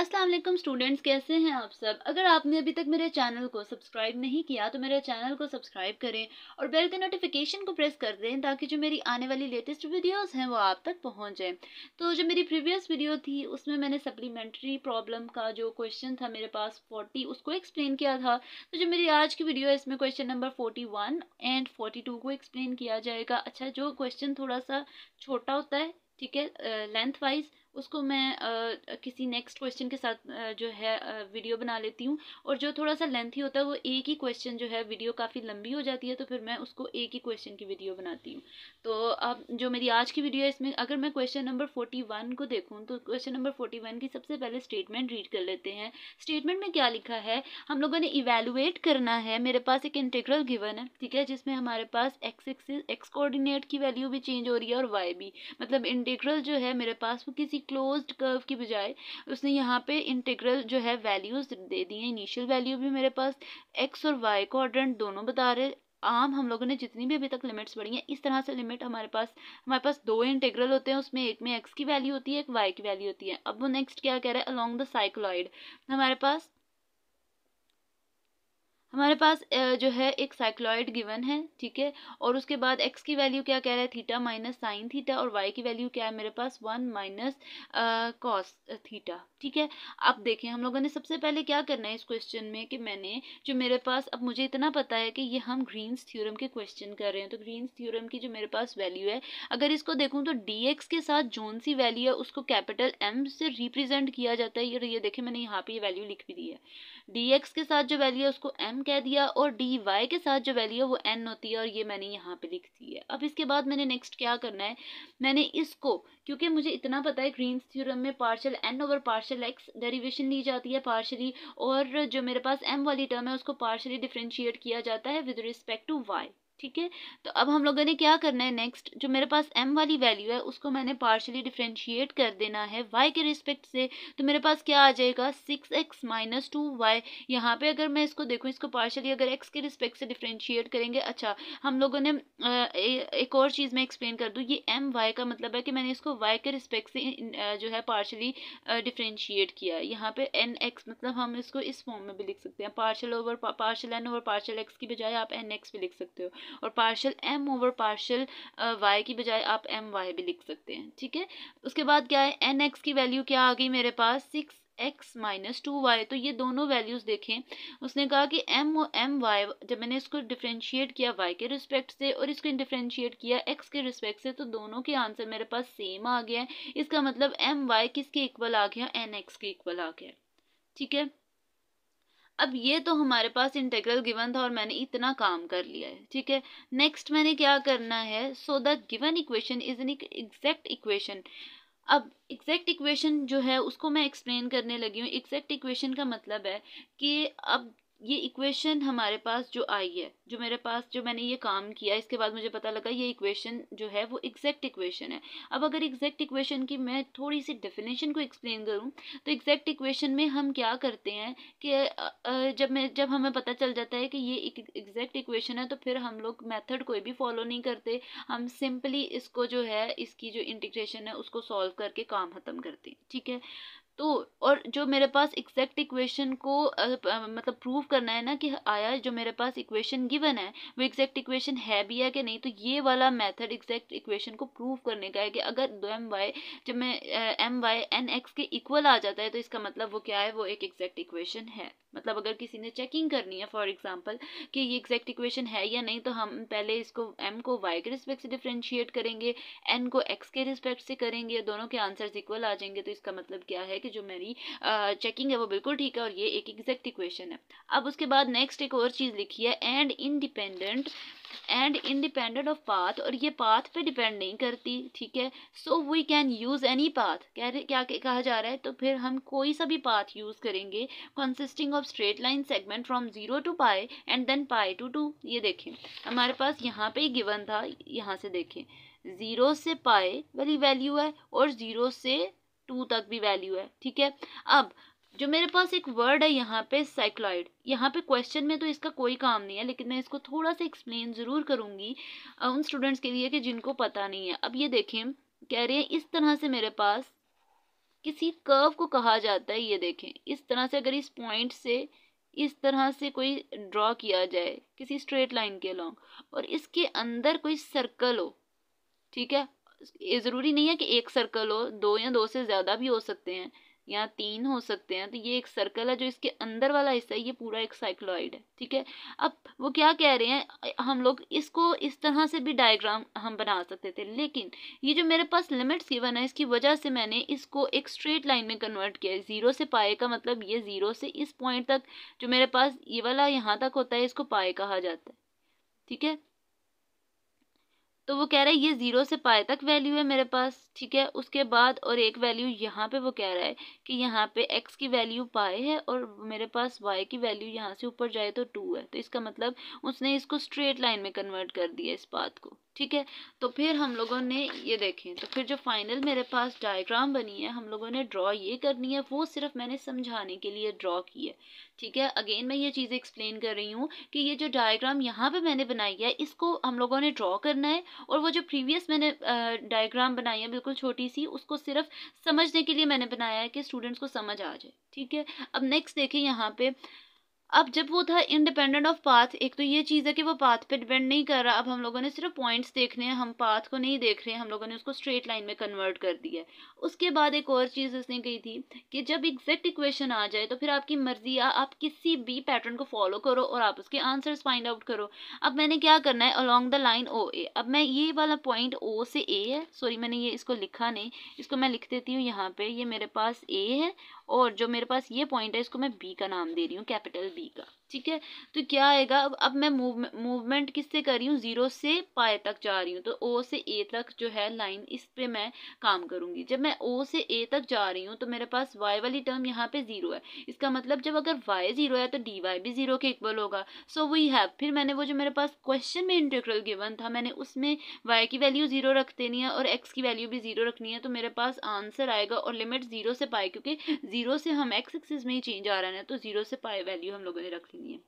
अस्सलाम वालेकुम स्टूडेंट्स कैसे हैं आप सब अगर आपने अभी तक मेरे चैनल को सब्सक्राइब नहीं किया तो मेरे चैनल को सब्सक्राइब करें और बेल के नोटिफिकेशन को प्रेस कर दें ताकि जो मेरी आने वाली लेटेस्ट वीडियोस हैं वो आप तक पहुंच जाएं तो जो मेरी प्रीवियस वीडियो थी उसमें मैंने सप्लीमेंट्री प्रॉब्लम का जो क्वेश्चन था मेरे पास फोर्टी उसको एक्सप्लेन किया था तो जो मेरी आज की वीडियो है इसमें question number forty and forty को एक्सप्लेन किया जाएगा अच्छा जो क्वेश्चन थोड़ा सा छोटा होता है ठीक है लेंथ वाइज उसको मैं आ, किसी नेक्स्ट क्वेश्चन के साथ जो है वीडियो बना लेती हूँ और जो थोड़ा सा लेंथी होता है वो एक ही क्वेश्चन जो है वीडियो काफ़ी लंबी हो जाती है तो फिर मैं उसको एक ही क्वेश्चन की वीडियो बनाती हूँ तो अब जो मेरी आज की वीडियो है इसमें अगर मैं क्वेश्चन नंबर फोर्टी वन को देखूँ तो क्वेश्चन नंबर फोर्टी वन की सबसे पहले स्टेटमेंट रीड कर लेते हैं स्टेटमेंट में क्या लिखा है हम लोगों ने इवेलुएट करना है मेरे पास एक इंटेग्रल गिवन है ठीक है जिसमें हमारे पास एक्स एक्स एक्स कोऑर्डिनेट की वैल्यू भी चेंज हो रही है और वाई भी मतलब इंटीग्रल जो है मेरे पास वो किसी क्लोज्ड कर्व की बजाय उसने यहाँ पे इंटीग्रल जो है वैल्यूज़ दे दी हैं इनिशियल वैल्यू भी मेरे पास एक्स और वाई कोऑर्डिनेट दोनों बता रहे आम हम लोगों ने जितनी भी अभी तक लिमिट्स पढ़ी हैं इस तरह से लिमिट हमारे पास हमारे पास दो इंटीग्रल होते हैं उसमें एक में एक्स की वैल्यू होती है एक वाई की वैल्यू होती है अब वो नेक्स्ट क्या कह रहा है अलोंग द साइक्लॉइड हमारे पास हमारे पास जो है एक साइक्लॉयड गिवन है ठीक है और उसके बाद एक्स की वैल्यू क्या कह रहा है थीटा माइनस साइन थीटा और वाई की वैल्यू क्या है मेरे पास वन माइनस कॉस थीटा ठीक है अब देखें हम लोगों ने सबसे पहले क्या करना है इस क्वेश्चन में कि मैंने जो मेरे पास अब मुझे इतना पता है कि ये हम ग्रीन्स थ्योरम के क्वेश्चन कर रहे हैं तो ग्रीन्स थ्योरम की जो मेरे पास वैल्यू है अगर इसको देखूँ तो डी के साथ जोन सी वैल्यू है उसको कैपिटल एम से रिप्रेजेंट किया जाता है ये देखें मैंने यहाँ पर ये वैल्यू लिख भी दी है डी के साथ जो वैल्यू है उसको एम कह दिया और डी के साथ जो वैल्यू है वो एन होती है और ये मैंने यहाँ पर लिख दी है अब इसके बाद मैंने नेक्स्ट क्या करना है मैंने इसको क्योंकि मुझे इतना पता है ग्रीन्स थ्योरम में partial N over partial partial X derivation ली जाती है पार्शली और जो मेरे पास एम वाली टर्म है उसको पार्शली डिफ्रेंशिएट किया जाता है विद रिस्पेक्ट टू वाई ठीक है तो अब हम लोगों ने क्या करना है नेक्स्ट जो मेरे पास एम वाली वैल्यू है उसको मैंने पार्शली डिफ्रेंशिएट कर देना है वाई के रिस्पेक्ट से तो मेरे पास क्या आ जाएगा six X minus two Y यहाँ पर अगर मैं इसको देखूँ इसको पार्शली अगर एक्स के रिस्पेक्ट से डिफ्रेंशिएट करेंगे अच्छा हम लोगों ने एक और चीज़ मैं एक्सप्लेन कर दूँ ये एम वाई का मतलब है कि मैंने इसको वाई के रिस्पेक्ट से जो है पार्शली डिफ्रेंशिएट किया यहाँ पर एन एक्स मतलब हम इसको इस फॉर्म में भी लिख सकते हैं partial over partial N over partial X की बजाय आप एन एक्स भी लिख सकते हो और partial M over partial Y की बजाय आप एम वाई भी लिख सकते हैं ठीक है उसके बाद क्या है एन एक्स की वैल्यू क्या आ गई मेरे पास six X minus two Y तो ये दोनों वैल्यूज़ देखें उसने कहा कि एम और एम वाई जब मैंने इसको डिफ्रेंशिएट किया वाई के रिस्पेक्ट से और इसको डिफ्रेंशिएट किया एक्स के रिस्पेक्ट से तो दोनों के आंसर मेरे पास सेम आ गया है इसका मतलब एम वाई किसके इक्वल आ गया एन एक्स के इक्वल आ गया ठीक है अब ये तो हमारे पास इंटेग्रल गिवन था और मैंने इतना काम कर लिया है ठीक है नेक्स्ट मैंने क्या करना है so the given equation is an exact equation अब एग्जैक्ट इक्वेशन जो है उसको मैं एक्सप्लेन करने लगी हूँ एग्जैक्ट इक्वेशन का मतलब है कि अब ये इक्वेशन हमारे पास जो आई है जो मेरे पास जो मैंने ये काम किया इसके बाद मुझे पता लगा ये इक्वेशन जो है वो एग्जैक्ट इक्वेशन है अब अगर एग्जैक्ट इक्वेशन की मैं थोड़ी सी डेफिनेशन को एक्सप्लेन करूँ तो एग्जैक्ट इक्वेशन में हम क्या करते हैं कि जब मैं जब हमें पता चल जाता है कि ये एग्जैक्ट इक्वेशन है तो फिर हम लोग मैथड कोई भी फॉलो नहीं करते हम सिंपली इसको जो है इसकी जो इंटीग्रेशन है उसको सॉल्व करके काम ख़त्म करते हैं ठीक है तो और जो मेरे पास एग्जैक्ट इक्वेशन को मतलब प्रूव करना है ना कि आया जो मेरे पास इक्वेशन गिवन है वो एक्जैक्ट इक्वेशन है भी है कि नहीं तो ये वाला मेथड एग्जैक्ट इक्वेशन को प्रूव करने का है कि अगर दो एम वाई जब मैं एम वाई एन एक्स के इक्वल आ जाता है तो इसका मतलब वो क्या है वो एक एग्जैक्ट इक्वेशन है मतलब अगर किसी ने चेकिंग करनी है फॉर एग्जांपल कि ये एग्जैक्ट इक्वेशन है या नहीं तो हम पहले इसको एम को वाई के रिस्पेक्ट से डिफ्रेंशिएट करेंगे एन को एक्स के रिस्पेक्ट से करेंगे दोनों के आंसर्स इक्वल आ जाएंगे तो इसका मतलब क्या है कि जो मेरी चेकिंग है वो बिल्कुल ठीक है और ये एक एग्जैक्ट इक्वेशन है अब उसके बाद नेक्स्ट एक और चीज़ लिखी है and independent and independent of path और ये पाथ पे डिपेंड नहीं करती ठीक है so we can use any path कह रहे क्या कहा जा रहा है तो फिर हम कोई सा भी पाथ यूज़ करेंगे consisting of straight line segment from zero to pi and then pi to two ये देखें हमारे पास यहाँ पे ही गिवन था यहाँ से देखें ज़ीरो से पाए वाली वैल्यू है और ज़ीरो से टू तक भी वैल्यू है ठीक है अब जो मेरे पास एक वर्ड है यहाँ पे साइक्लॉइड यहाँ पे क्वेश्चन में तो इसका कोई काम नहीं है लेकिन मैं इसको थोड़ा सा एक्सप्लेन ज़रूर करूँगी उन स्टूडेंट्स के लिए कि जिनको पता नहीं है अब ये देखें कह रहे हैं इस तरह से मेरे पास किसी कर्व को कहा जाता है ये देखें इस तरह से अगर इस पॉइंट से इस तरह से कोई ड्रॉ किया जाए किसी स्ट्रेट लाइन के अलॉन्ग और इसके अंदर कोई सर्कल हो ठीक है ये ज़रूरी नहीं है कि एक सर्कल हो दो या दो से ज़्यादा भी हो सकते हैं यहाँ तीन हो सकते हैं तो ये एक सर्कल है जो इसके अंदर वाला हिस्सा है ये पूरा एक साइक्लॉइड है ठीक है अब वो क्या कह रहे हैं हम लोग इसको इस तरह से भी डायग्राम हम बना सकते थे लेकिन ये जो मेरे पास लिमिट्स गिवन है इसकी वजह से मैंने इसको एक स्ट्रेट लाइन में कन्वर्ट किया है ज़ीरो से पाए का मतलब ये ज़ीरो से इस पॉइंट तक जो मेरे पास ये वाला यहाँ तक होता है इसको पाए कहा जाता है ठीक है तो वो कह रहा है ये ज़ीरो से पाए तक वैल्यू है मेरे पास ठीक है उसके बाद और एक वैल्यू यहाँ पे वो कह रहा है कि यहाँ पे एक्स की वैल्यू पाए है और मेरे पास वाई की वैल्यू यहाँ से ऊपर जाए तो टू है तो इसका मतलब उसने इसको स्ट्रेट लाइन में कन्वर्ट कर दिया इस बात को ठीक है तो फिर हम लोगों ने ये देखें तो फिर जो फाइनल मेरे पास डायग्राम बनी है हम लोगों ने ड्रॉ ये करनी है वो सिर्फ मैंने समझाने के लिए ड्रॉ की है ठीक है अगेन मैं ये चीज़ एक्सप्लेन कर रही हूँ कि ये जो डायग्राम यहाँ पे मैंने बनाई है इसको हम लोगों ने ड्रॉ करना है और वो जो प्रीवियस मैंने डायग्राम बनाई है बिल्कुल छोटी सी उसको सिर्फ समझने के लिए मैंने बनाया है कि स्टूडेंट्स को समझ आ जाए ठीक है अब नेक्स्ट देखें यहाँ पे अब जब वो था इंडिपेंडेंट ऑफ पाथ एक तो ये चीज़ है कि वो पाथ पे डिपेंड नहीं कर रहा अब हम लोगों ने सिर्फ पॉइंट्स देखने हैं हम पाथ को नहीं देख रहे हैं हम लोगों ने उसको स्ट्रेट लाइन में कन्वर्ट कर दिया है उसके बाद एक और चीज़ उसने कही थी कि जब एग्जैक्ट इक्वेशन आ जाए तो फिर आपकी मर्जी या आप किसी भी पैटर्न को फॉलो करो और आप उसके आंसर्स फाइंड आउट करो अब मैंने क्या करना है along the line O A अब मैं ये वाला पॉइंट ओ से ए है सॉरी मैंने ये इसको लिखा नहीं इसको मैं लिख देती हूँ यहाँ पर ये मेरे पास ए है और जो मेरे पास ये पॉइंट है इसको मैं बी का नाम दे रही हूँ कैपिटल Liga. ठीक है तो क्या आएगा अब अब मैं मूवमेंट किससे कर रही हूँ ज़ीरो से पाए तक जा रही हूँ तो ओ से ए तक जो है लाइन इस पे मैं काम करूँगी जब मैं ओ से ए तक जा रही हूँ तो मेरे पास वाई वाली टर्म यहाँ पे ज़ीरो है इसका मतलब जब अगर वाई ज़ीरो है तो डी वाई भी ज़ीरो के इक्वल होगा सो वी हैव फिर मैंने वो जो मेरे पास क्वेश्चन में इंटीग्रल गिवन था मैंने उसमें वाई की वैल्यू ज़ीरो रख देनी है और एक्स की वैल्यू भी ज़ीरो रखनी है तो मेरे पास आंसर आएगा और लिमिट ज़ीरो से पाए क्योंकि ज़ीरो से हम एक्स एक्सिस में ही चेंज आ रहे हैं तो ज़ीरो से पाए वैल्यू हम लोगों ने रख ली के लिए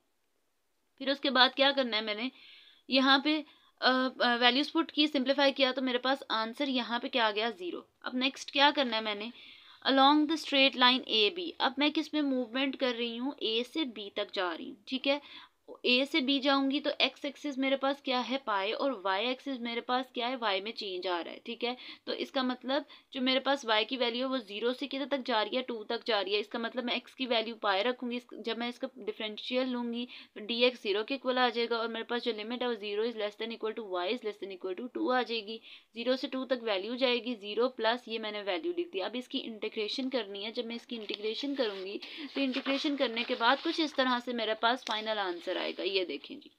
फिर उसके बाद क्या करना है मैंने यहाँ पे वैल्यूज पुट की सिंप्लीफाई किया तो मेरे पास आंसर यहाँ पे क्या आ गया ज़ीरो अब नेक्स्ट क्या करना है मैंने along the straight line A B अब मैं किस में मूवमेंट कर रही हूँ ए से बी तक जा रही हूँ ठीक है ए से बी जाऊंगी तो एक्स एक्सिस मेरे पास क्या है पाए और वाई एक्सिस मेरे पास क्या है वाई में चेंज आ रहा है ठीक है तो इसका मतलब जो मेरे पास वाई की वैल्यू है वो जीरो से कितने तक जा रही है टू तक जा रही है इसका मतलब मैं एक्स की वैल्यू पाए रखूंगी जब मैं इसका डिफरेंशियल लूंगी तो डी एक्स जीरो के इक्वल आ जाएगा और मेरे पास जो लिमिट है वो zero is less than equal to Y is less than equal to two आ जाएगी जीरो से टू तक वैल्यू जाएगी जीरो प्लस ये मैंने वैल्यू लिख दी अब इसकी इंटीग्रेशन करनी है जब मैं इसकी इंटीग्रेशन करूंगी तो इंटीग्रेशन करने के बाद कुछ इस तरह से मेरे पास फाइनल आंसर आएगा ये देखें जी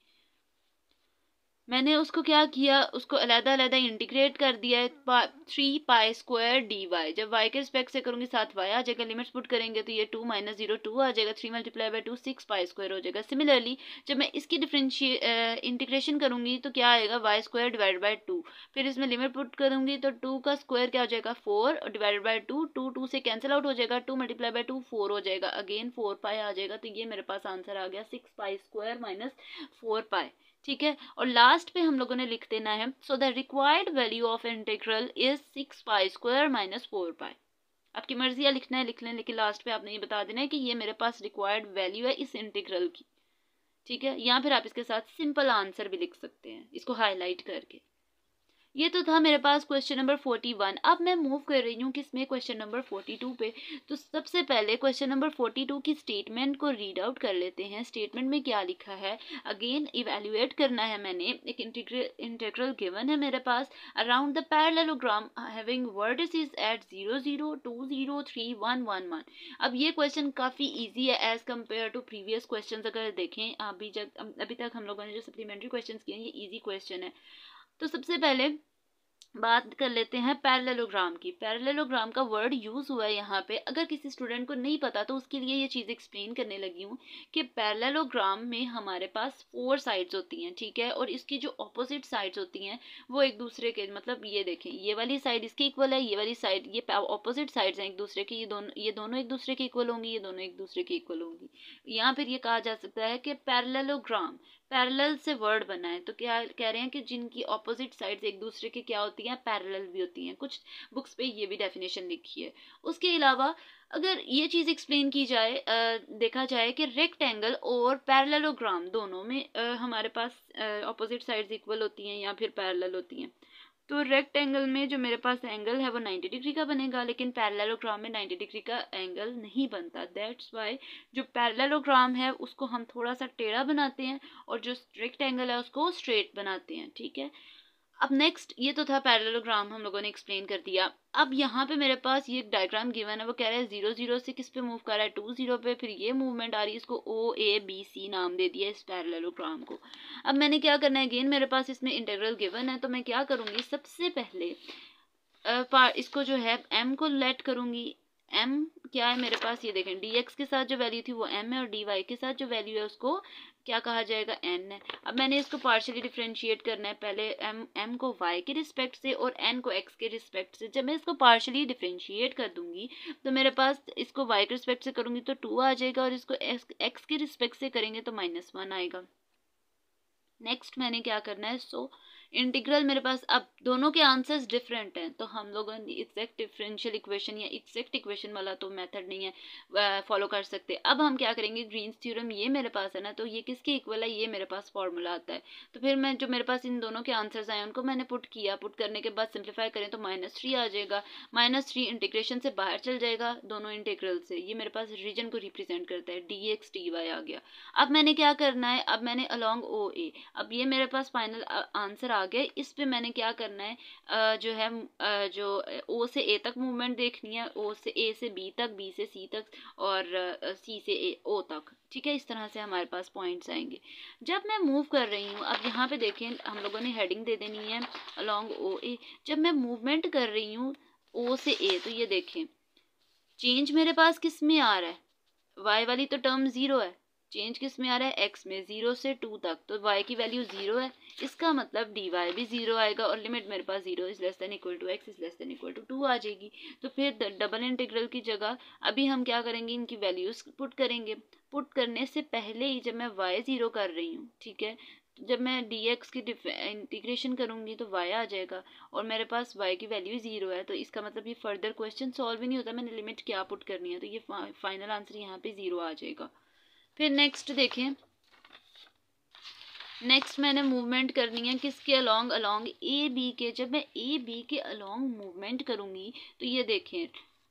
मैंने उसको क्या किया उसको अलहदा अलहदा इंटीग्रेट कर दिया है पा, three pi square D Y जब वाई के रिस्पेक्ट से करूँगी साथ वाई आ जाएगा लिमिट्स पुट करेंगे तो ये टू माइनस जीरो टू आ जाएगा three multiply by two six pi square हो जाएगा सिमिलरली जब मैं इसकी डिफ्रेंशिए इंटीग्रेशन करूँगी तो क्या आएगा Y square divide by two फिर इसमें लिमिट पुट करूँगी तो टू का स्क्वायर क्या हो जाएगा four divide by two two two से कैंसिल आउट हो जाएगा two multiply by two four हो जाएगा अगेन फोर पाई आ जाएगा तो ये मेरे पास आंसर आ गया six pi square minus four pi ठीक है और लास्ट पे हम लोगों ने लिख देना है so the required value of integral is six pi square minus four pi आपकी मर्जी है लिखना है लिख लें लेकिन लास्ट पे आपने ये बता देना है कि ये मेरे पास रिक्वायर्ड वैल्यू है इस इंटीग्रल की ठीक है या फिर आप इसके साथ सिंपल आंसर भी लिख सकते हैं इसको हाईलाइट करके ये तो था मेरे पास क्वेश्चन नंबर फोर्टी वन अब मैं मूव कर रही हूँ किस में क्वेश्चन नंबर फोर्टी टू पे तो सबसे पहले क्वेश्चन नंबर फोर्टी टू की स्टेटमेंट को रीड आउट कर लेते हैं स्टेटमेंट में क्या लिखा है अगेन इवेल्युएट करना है मैंने एक इंटीग्रल गिवन है मेरे पास around the parallelogram having at zero zero two zero three one one one अब ये क्वेश्चन काफ़ी ईजी है as compare to previous question अगर देखें अभी जब अभी तक हम लोगों ने जो सप्लीमेंट्री क्वेश्चन किए हैं ये ईजी क्वेश्चन है तो सबसे पहले बात कर लेते हैं पैरेललोग्राम की पैरेललोग्राम का वर्ड यूज़ हुआ है यहाँ पे अगर किसी स्टूडेंट को नहीं पता तो उसके लिए ये चीज़ एक्सप्लेन करने लगी हूँ कि पैरेललोग्राम में हमारे पास फोर साइड्स होती हैं ठीक है और इसकी जो ऑपोजिट साइड्स होती हैं वो एक दूसरे के मतलब ये देखें ये वाली साइड इसकी इक्वल है ये वाली साइड ये ऑपोजिट साइड्स हैं एक दूसरे के ये दोनों ये दोनों एक दूसरे के इक्वल होंगी ये दोनों एक दूसरे के इक्वल होंगी यहाँ पर ये कहा जा सकता है कि पैरेललोग्राम पैरेलल से वर्ड बना है तो क्या कह रहे हैं कि जिनकी ऑपोजिट साइड्स एक दूसरे के क्या होती हैं पैरेलल भी होती हैं कुछ बुक्स पे ये भी डेफिनेशन लिखी है उसके अलावा अगर ये चीज़ एक्सप्लेन की जाए आ, देखा जाए कि रेक्टेंगल और पैरेललोग्राम दोनों में आ, हमारे पास ऑपोजिट साइड्स इक्वल होती हैं या फिर पैरेलल होती हैं तो रेक्ट एंगल में जो मेरे पास एंगल है वो 90 डिग्री का बनेगा लेकिन पैरेललोग्राम में 90 डिग्री का एंगल नहीं बनता दैट्स वाई जो पैरेललोग्राम है उसको हम थोड़ा सा टेढ़ा बनाते हैं और जो स्ट्रिक्ट एंगल है उसको स्ट्रेट बनाते हैं ठीक है अब नेक्स्ट ये तो था पैरेलोग्राम हम लोगों ने एक्सप्लेन कर दिया अब यहाँ पे मेरे पास ये डायग्राम गिवन है वो कह रहा है जीरो जीरो से किस पे मूव कर रहा है टू जीरो पे फिर ये मूवमेंट आ रही है इसको ओ ए बी सी नाम दे दिया इस पैरेलोग्राम को अब मैंने क्या करना है अगेन मेरे पास इसमें इंटेग्रल गिवन है तो मैं क्या करूँगी सबसे पहले इसको जो है एम को लेट करूँगी एम क्या है मेरे पास ये देखें डी एक्स के साथ जो वैल्यू थी वो एम है और डी वाई के साथ जो वैल्यू है उसको क्या कहा जाएगा एन है अब मैंने इसको पार्शली डिफ्रेंशिएट करना है पहले एम एम को वाई के रिस्पेक्ट से और एन को एक्स के रिस्पेक्ट से जब मैं इसको पार्शली डिफ्रेंशिएट कर दूंगी तो मेरे पास इसको वाई के रिस्पेक्ट से करूँगी तो टू आ जाएगा और इसको एक्स के रिस्पेक्ट से करेंगे तो माइनस वन आएगा नेक्स्ट मैंने क्या करना है सो so, इंटीग्रल मेरे पास अब दोनों के आंसर्स डिफरेंट हैं तो हम लोग एक्जैक्ट डिफरेंशियल इक्वेशन या एक्जैक्ट इक्वेशन वाला तो मेथड नहीं है फॉलो कर सकते अब हम क्या करेंगे ग्रीन्स थ्योरम ये मेरे पास है ना तो ये किसके इक्वल है ये मेरे पास फॉर्मूला आता है तो फिर मैं जो मेरे पास इन दोनों के आंसर्स आए उनको मैंने पुट किया पुट करने के बाद सिंप्लीफाई करें तो माइनस थ्री आ जाएगा माइनस थ्री इंटीग्रेशन से बाहर चल जाएगा दोनों इंटीग्रल से ये मेरे पास रीजन को रिप्रेजेंट करता है डी एक्स डी वाई आ गया अब मैंने क्या करना है अब मैंने अलॉन्ग ओ ए अब ये मेरे पास फाइनल आंसर आ आ गए इस पे मैंने क्या करना है जो है जो ओ से ए तक मूवमेंट देखनी है ओ से ए से बी तक बी से सी तक और सी से ए ओ तक ठीक है इस तरह से हमारे पास पॉइंट्स आएंगे जब मैं मूव कर रही हूँ अब यहाँ पे देखें हम लोगों ने हेडिंग दे देनी है अलॉन्ग ओ ए जब मैं मूवमेंट कर रही हूँ ओ से ए तो ये देखें चेंज मेरे पास किस में आ रहा है वाई वाली तो टर्म ज़ीरो है चेंज किस में आ रहा है एक्स में ज़ीरो से टू तक तो वाई की वैल्यू ज़ीरो है इसका मतलब डी वाई भी ज़ीरो आएगा और लिमिट मेरे पास zero is less than equal to X is less than equal to two आ जाएगी तो फिर डबल इंटीग्रल की जगह अभी हम क्या करेंगे इनकी वैल्यूज़ पुट करेंगे पुट करने से पहले ही जब मैं वाई ज़ीरो कर रही हूँ ठीक है जब मैं डी एक्स की इंटीग्रेशन करूँगी तो वाई आ जाएगा और मेरे पास वाई की वैल्यू ज़ीरो है तो इसका मतलब ये फर्दर क्वेश्चन सॉल्व ही नहीं होता मैंने लिमिट क्या पुट करनी है तो ये फाइनल आंसर यहाँ पे ज़ीरो आ जाएगा फिर नेक्स्ट देखें नेक्स्ट मैंने मूवमेंट करनी है किसके अलोंग अलोंग ए बी के जब मैं ए बी के अलोंग मूवमेंट करूँगी तो ये देखें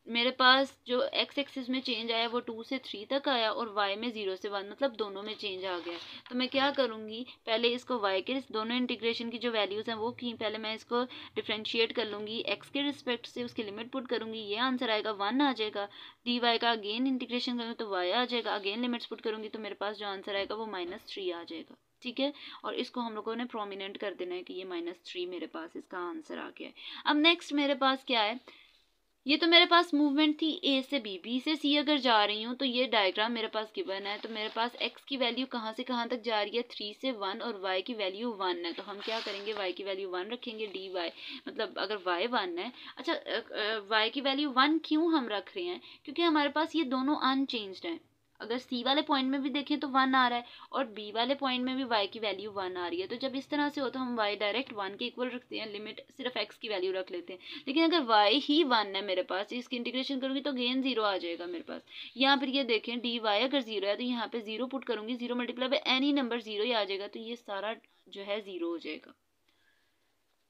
मेरे पास जो एक्स एक्सिस में चेंज आया वो टू से थ्री तक आया और वाई में ज़ीरो से वन मतलब दोनों में चेंज आ गया तो मैं क्या करूँगी पहले इसको वाई के दोनों इंटीग्रेशन की जो वैल्यूज़ हैं वो की पहले मैं इसको डिफ्रेंशिएट कर लूँगी एक्स के रिस्पेक्ट से उसकी लिमिट पुट करूँगी ये आंसर आएगा वन आ जाएगा डी वाई का अगेन इंटीग्रेशन करूँगी तो वाई आ जाएगा अगेन लिमिट्स पुट करूँगी तो मेरे पास जो आंसर आएगा वो माइनस थ्री आ जाएगा ठीक है और इसको हम लोगों ने प्रोमिनेंट कर देना है कि ये माइनस थ्री मेरे पास इसका आंसर आ गया है अब नेक्स्ट मेरे पास क्या है ये तो मेरे पास मूवमेंट थी ए से बी बी से सी अगर जा रही हूँ तो ये डायग्राम मेरे पास गिवन है तो मेरे पास एक्स की वैल्यू कहाँ से कहाँ तक जा रही है थ्री से वन और वाई की वैल्यू वन है तो हम क्या करेंगे वाई की वैल्यू वन रखेंगे डी वाई मतलब अगर वाई वन है अच्छा वाई की वैल्यू वन क्यों हम रख रहे हैं क्योंकि हमारे पास ये दोनों अनचेंज्ड हैं अगर सी वाले पॉइंट में भी देखें तो वन आ रहा है और बी वाले पॉइंट में भी वाई की वैल्यू वन आ रही है तो जब इस तरह से हो तो हम वाई डायरेक्ट वन के इक्वल रखते हैं लिमिट सिर्फ एक्स की वैल्यू रख लेते हैं लेकिन अगर वाई ही वन है मेरे पास इसकी इंटीग्रेशन करूँगी तो गेन जीरो आ जाएगा मेरे पास यहाँ पर ये देखें डी वाई अगर जीरो है तो यहाँ पर जीरो पुट करूँगी zero multiply by any number zero ही आ जाएगा तो ये सारा जो है जीरो हो जाएगा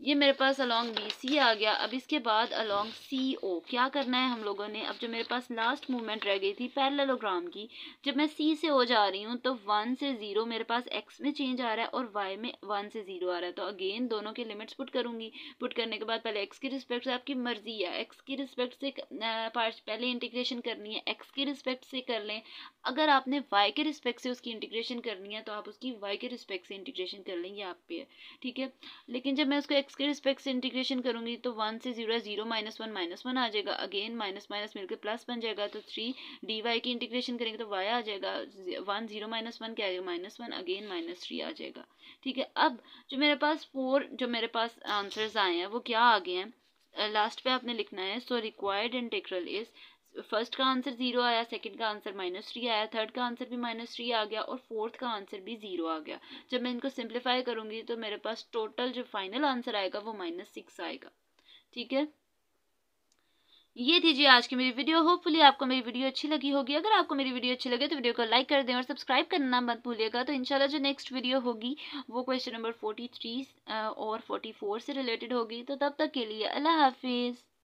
ये मेरे पास अलॉन्ग बी सी आ गया अब इसके बाद अलॉन्ग सी ओ क्या करना है हम लोगों ने अब जो मेरे पास लास्ट मूवमेंट रह गई थी पैरलोग्राम की जब मैं सी से ओ जा रही हूँ तो वन से ज़ीरो मेरे पास एक्स में चेंज आ रहा है और वाई में वन से ज़ीरो आ रहा है तो अगेन दोनों के लिमिट्स पुट करूँगी पुट करने के बाद पहले एक्स की रिस्पेक्ट से आपकी मर्जी है एक्स की रिस्पेक्ट से पहले इंटीग्रेशन करनी है एक्स की रिस्पेक्ट से कर लें अगर आपने वाई के रिस्पेक्ट से उसकी इंटीग्रेशन करनी है तो आप उसकी वाई के रिस्पेक्ट से इंटीग्रेशन कर लेंगे आप पे ठीक है लेकिन जब मैं उसको एक्स के रिस्पेक्ट से इंटीग्रेशन करूँगी तो वन से जीरो है zero minus one minus one आ जाएगा अगेन माइनस माइनस मिलकर प्लस बन जाएगा तो थ्री डी वाई की इंटीग्रेशन करेंगे तो वाई आ जाएगा वन जीरो माइनस वन क्या आएगा minus one again minus three आ जाएगा ठीक है अब जो मेरे पास फोर जो मेरे पास आंसर्स आए हैं वो क्या आ गए हैं लास्ट uh, पे आपने लिखना है so required integral is first का आंसर ज़ीरो आया सेकंड का आंसर माइनस थ्री आया थर्ड का आंसर भी माइनस थ्री आ गया और फोर्थ का आंसर भी ज़ीरो आ गया जब मैं इनको सिंप्लीफाई करूंगी तो मेरे पास टोटल जो फाइनल आंसर आएगा वो माइनस सिक्स आएगा ठीक है ये थी जी आज की मेरी वीडियो होपफुली आपको मेरी वीडियो अच्छी लगी होगी अगर आपको मेरी वीडियो अच्छी लगे तो वीडियो को लाइक कर दें और सब्सक्राइब करना मत भूलिएगा तो इंशाल्लाह जो नेक्स्ट वीडियो होगी वो क्वेश्चन नंबर फोर्टी थ्री और फोर्टी फोर से रिलेटेड होगी तो तब तक के लिए अल्लाह हाफिज़